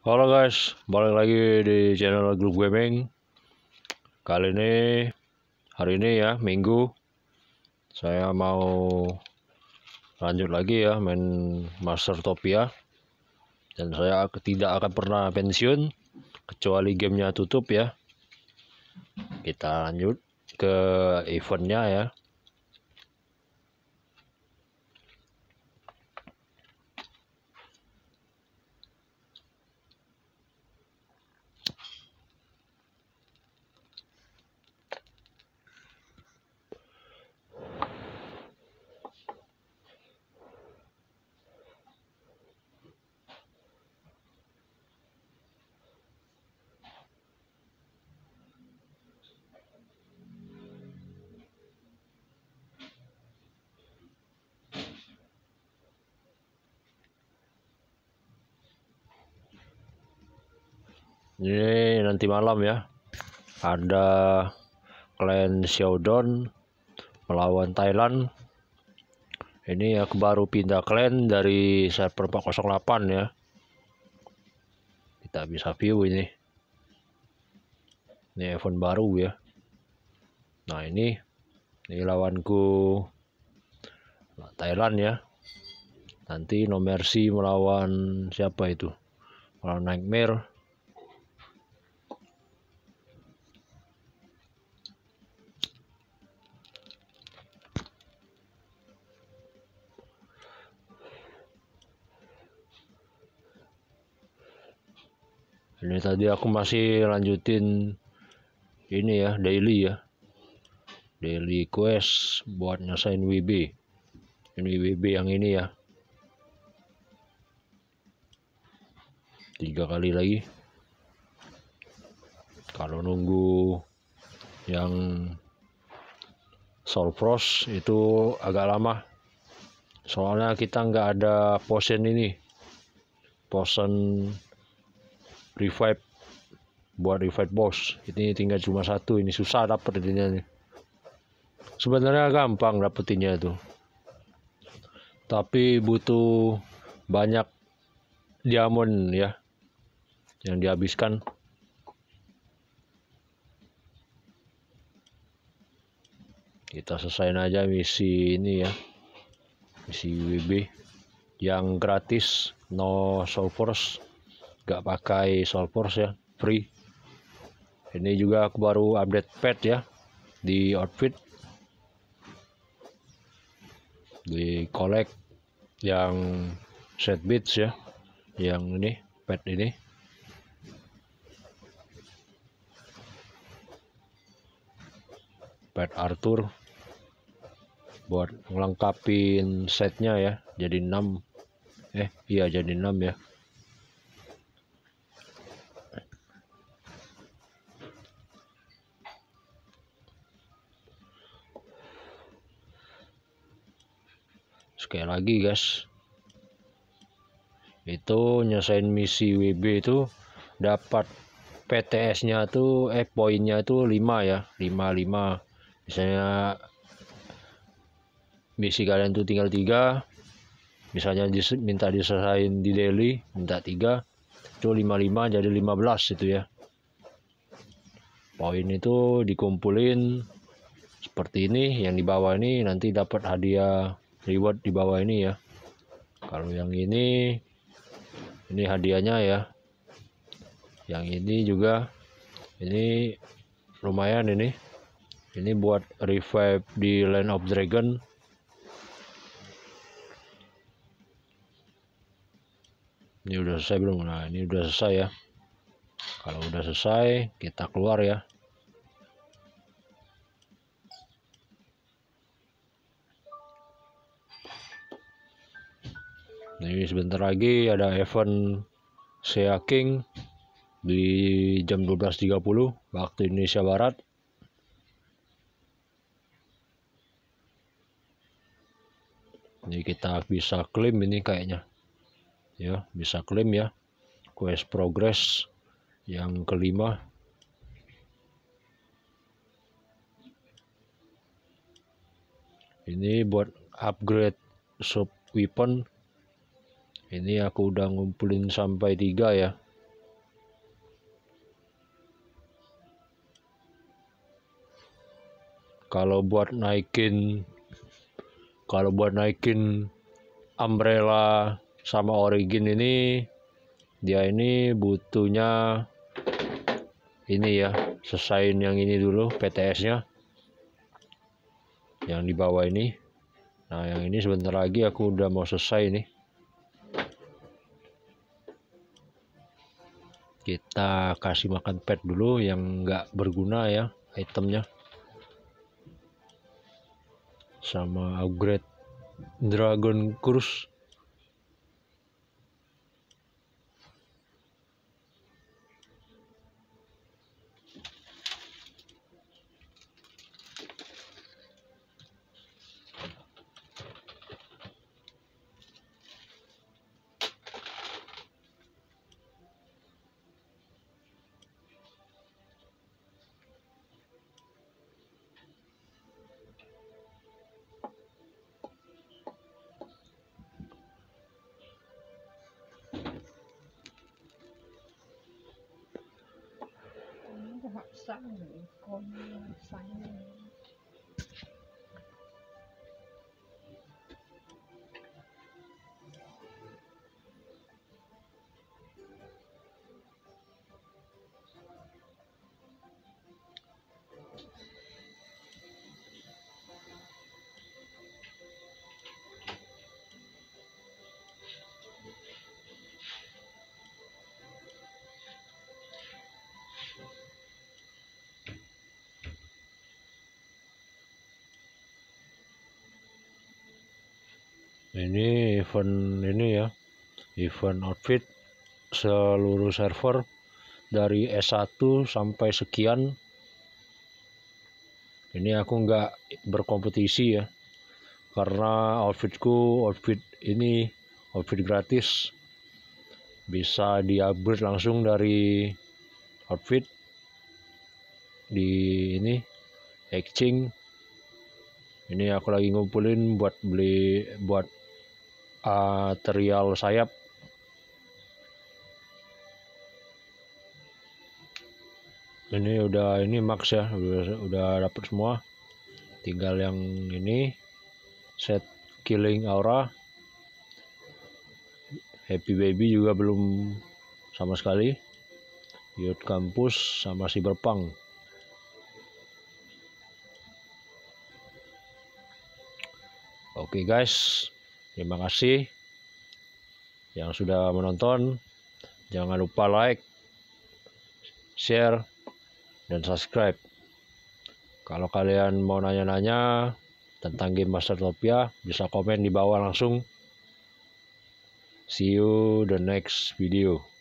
Halo guys, balik lagi di channel Grup Gaming. Kali ini hari ini ya, Minggu saya mau lanjut lagi ya main Master Topia. Dan saya tidak akan pernah pensiun kecuali gamenya tutup ya. Kita lanjut ke eventnya ya. Ini nanti malam ya. Ada klan Xiaodon melawan Thailand. Ini ya baru pindah klan dari server 408 ya. Kita bisa view ini. Ini iPhone baru ya. Nah ini, ini lawanku Thailand ya. Nanti No Mercy melawan siapa itu? Melawan Nightmare. ini tadi aku masih lanjutin ini ya daily ya daily quest buat nyesain WB ini WB yang ini ya tiga kali lagi kalau nunggu yang soul frost itu agak lama soalnya kita nggak ada potion ini potion revive buat revive boss ini tinggal cuma satu ini susah dapet ini sebenarnya gampang dapetinnya itu tapi butuh banyak diamond ya yang dihabiskan kita selesaiin aja misi ini ya misi WB yang gratis no sulfurs nggak pakai solvors ya free ini juga aku baru update pet ya di outfit di collect yang set bits ya yang ini pet ini pet Arthur buat melengkapi setnya ya jadi 6 eh iya jadi 6 ya sekali lagi guys itu nyesain misi WB itu dapat PTS nya tuh eh poinnya tuh 5 ya 55 misalnya misi kalian tuh tinggal 3 misalnya minta diselesain di daily minta 3 itu 55 jadi 15 itu ya poin itu dikumpulin seperti ini yang di bawah ini nanti dapat hadiah reward di bawah ini ya kalau yang ini ini hadiahnya ya yang ini juga ini lumayan ini ini buat revive di Land of Dragon ini udah selesai belum nah ini udah selesai ya kalau udah selesai kita keluar ya Ini sebentar lagi ada event Sea King di jam 12.30 waktu Indonesia Barat. Ini kita bisa klaim ini kayaknya. Ya, bisa klaim ya. Quest progress yang kelima. Ini buat upgrade sub weapon ini aku udah ngumpulin sampai tiga ya kalau buat naikin kalau buat naikin umbrella sama origin ini dia ini butuhnya ini ya sesain yang ini dulu PTS nya yang di bawah ini nah yang ini sebentar lagi aku udah mau selesai nih kita kasih makan pet dulu yang nggak berguna ya itemnya sama upgrade dragon cruise 干吗使呢？ini event ini ya event outfit seluruh server dari S1 sampai sekian ini aku nggak berkompetisi ya karena outfitku outfit ini outfit gratis bisa di upgrade langsung dari outfit di ini exchange ini aku lagi ngumpulin buat beli buat atrial sayap ini udah ini max ya udah, udah dapet semua tinggal yang ini set killing aura happy baby juga belum sama sekali youth kampus sama si cyberpunk oke okay guys Terima kasih yang sudah menonton. Jangan lupa like, share, dan subscribe. Kalau kalian mau nanya-nanya tentang game Master Topia bisa komen di bawah langsung. See you the next video.